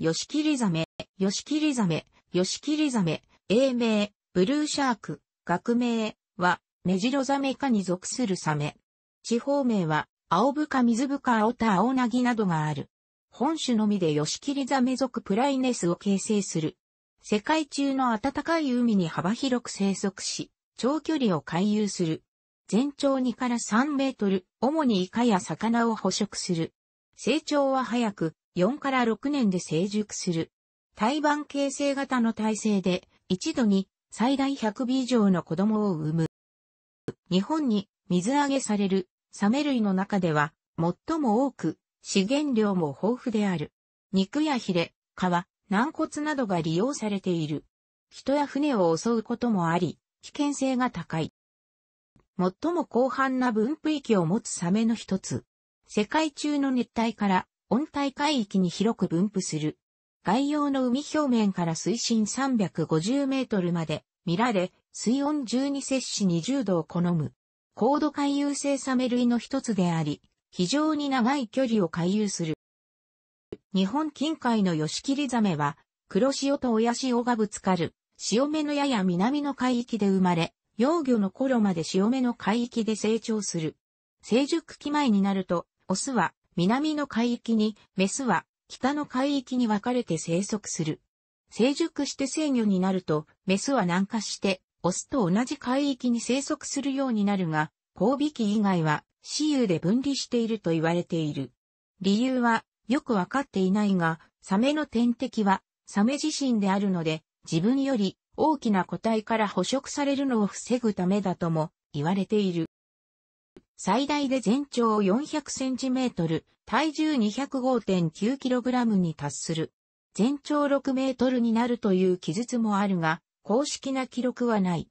ヨシキリザメ、ヨシキリザメ、ヨシキリザメ、英名、ブルーシャーク、学名は、メジロザメ科に属するサメ。地方名は、青ブカ、水ブカ、青タ、青ナギなどがある。本種のみでヨシキリザメ属プライネスを形成する。世界中の暖かい海に幅広く生息し、長距離を回遊する。全長2から3メートル、主にイカや魚を捕食する。成長は早く、4から6年で成熟する。胎盤形成型の体制で、一度に最大100尾以上の子供を産む。日本に水揚げされるサメ類の中では最も多く資源量も豊富である。肉やヒレ、皮、軟骨などが利用されている。人や船を襲うこともあり、危険性が高い。最も広範な分布域を持つサメの一つ。世界中の熱帯から温帯海域に広く分布する。外洋の海表面から水深350メートルまで見られ、水温12摂氏20度を好む。高度回遊性サメ類の一つであり、非常に長い距離を回遊する。日本近海のヨシキリザメは、黒潮と親潮がぶつかる、潮目のやや南の海域で生まれ、幼魚の頃まで潮目の海域で成長する。成熟期前になると、オスは南の海域に、メスは北の海域に分かれて生息する。成熟して制魚になると、メスは南下して、オスと同じ海域に生息するようになるが、交尾期以外は、雌有で分離していると言われている。理由は、よくわかっていないが、サメの天敵は、サメ自身であるので、自分より大きな個体から捕食されるのを防ぐためだとも言われている。最大で全長400センチメートル、体重 205.9kg に達する。全長6メートルになるという記述もあるが、公式な記録はない。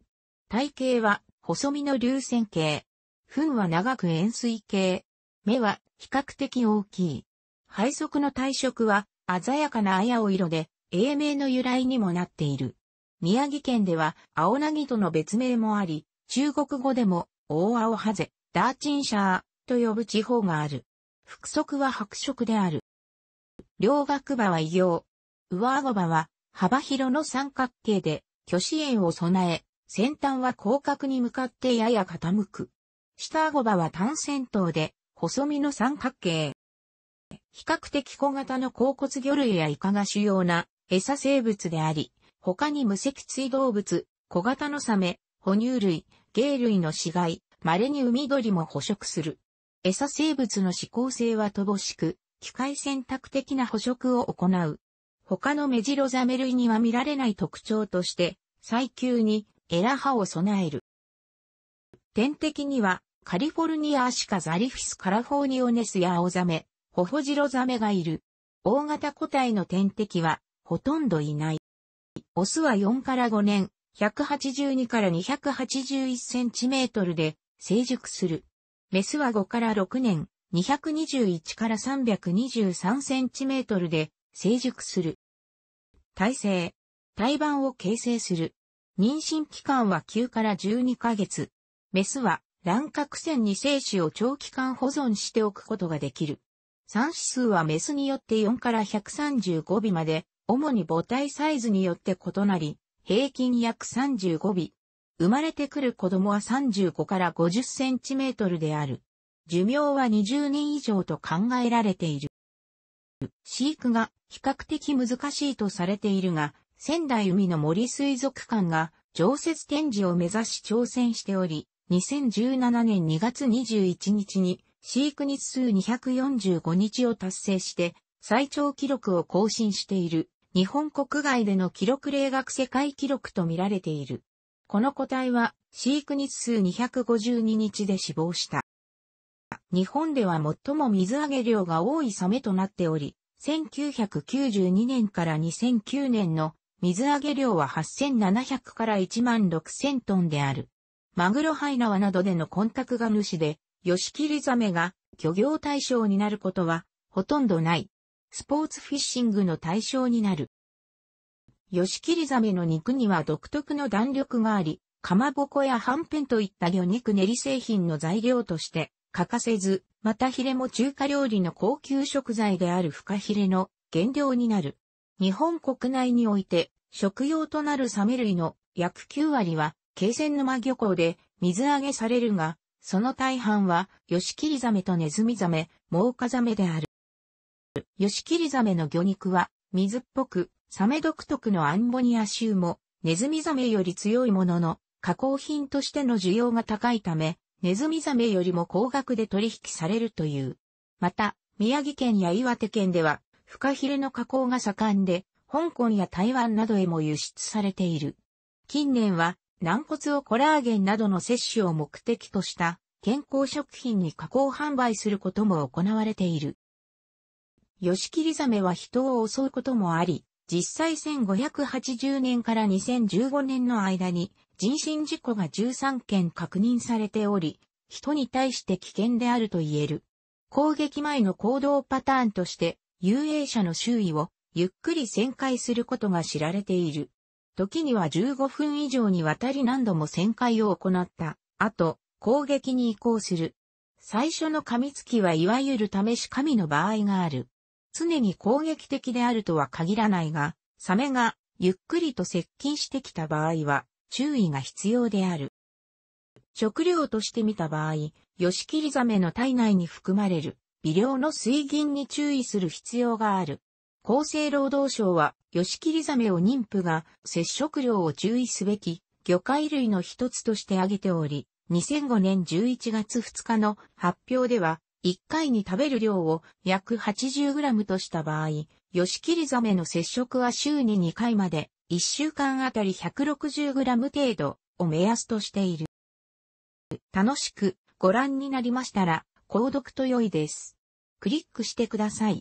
体型は細身の流線形。糞は長く円錐形。目は比較的大きい。配側の体色は鮮やかな青色で、英名の由来にもなっている。宮城県では青なぎとの別名もあり、中国語でも大青ハゼ、ダーチンシャーと呼ぶ地方がある。複足は白色である。両学馬は異形。上顎馬は幅広の三角形で、巨子炎を備え、先端は広角に向かってやや傾く。下顎馬は単線頭で、細身の三角形。比較的小型の甲骨魚類やイカが主要な餌生物であり、他に無脊椎動物、小型のサメ、哺乳類、鯨類の死骸、稀に海鳥も捕食する。餌生物の指向性は乏しく、機械選択的な捕食を行う。他のメジロザメ類には見られない特徴として、最急にエラ歯を備える。天敵には、カリフォルニアアシカザリフィスカラフォーニオネスやアオザメ、ホホジロザメがいる。大型個体の天敵は、ほとんどいない。オスは4から5年、182から281センチメートルで、成熟する。メスは5から6年、221から323センチメートルで成熟する。体勢、胎盤を形成する。妊娠期間は9から12ヶ月。メスは卵核腺に精子を長期間保存しておくことができる。産子数はメスによって4から135尾まで、主に母体サイズによって異なり、平均約35尾、生まれてくる子供は35から50センチメートルである。寿命は20年以上と考えられている。飼育が比較的難しいとされているが、仙台海の森水族館が常設展示を目指し挑戦しており、2017年2月21日に飼育日数245日を達成して最長記録を更新している日本国外での記録例学世界記録と見られている。この個体は、飼育日数252日で死亡した。日本では最も水揚げ量が多いサメとなっており、1992年から2009年の水揚げ量は8700から16000トンである。マグロハイナワなどでのコンタクが主で、ヨシキリザメが漁業対象になることはほとんどない。スポーツフィッシングの対象になる。ヨシキリザメの肉には独特の弾力があり、かまぼこやはんぺんといった魚肉練り製品の材料として欠かせず、またヒレも中華料理の高級食材であるフカヒレの原料になる。日本国内において食用となるサメ類の約9割は、京船沼漁港で水揚げされるが、その大半は、ヨシキリザメとネズミザメ、モウカザメである。ヨシキリザメの魚肉は、水っぽく、サメ独特のアンボニア臭も、ネズミザメより強いものの、加工品としての需要が高いため、ネズミザメよりも高額で取引されるという。また、宮城県や岩手県では、フカヒレの加工が盛んで、香港や台湾などへも輸出されている。近年は、軟骨をコラーゲンなどの摂取を目的とした健康食品に加工販売することも行われている。ヨシキリザメは人を襲うこともあり、実際1580年から2015年の間に人身事故が13件確認されており、人に対して危険であると言える。攻撃前の行動パターンとして、遊泳者の周囲をゆっくり旋回することが知られている。時には15分以上にわたり何度も旋回を行った後、攻撃に移行する。最初の噛みつきはいわゆる試し噛みの場合がある。常に攻撃的であるとは限らないが、サメがゆっくりと接近してきた場合は注意が必要である。食料として見た場合、ヨシキリザメの体内に含まれる微量の水銀に注意する必要がある。厚生労働省は、ヨシキリザメを妊婦が接触量を注意すべき魚介類の一つとして挙げており、2005年11月2日の発表では、1回に食べる量を約 80g とした場合、ヨシキリザメの接触は週に2回まで、1週間あたり 160g 程度を目安としている。楽しくご覧になりましたら、購読と良いです。クリックしてください。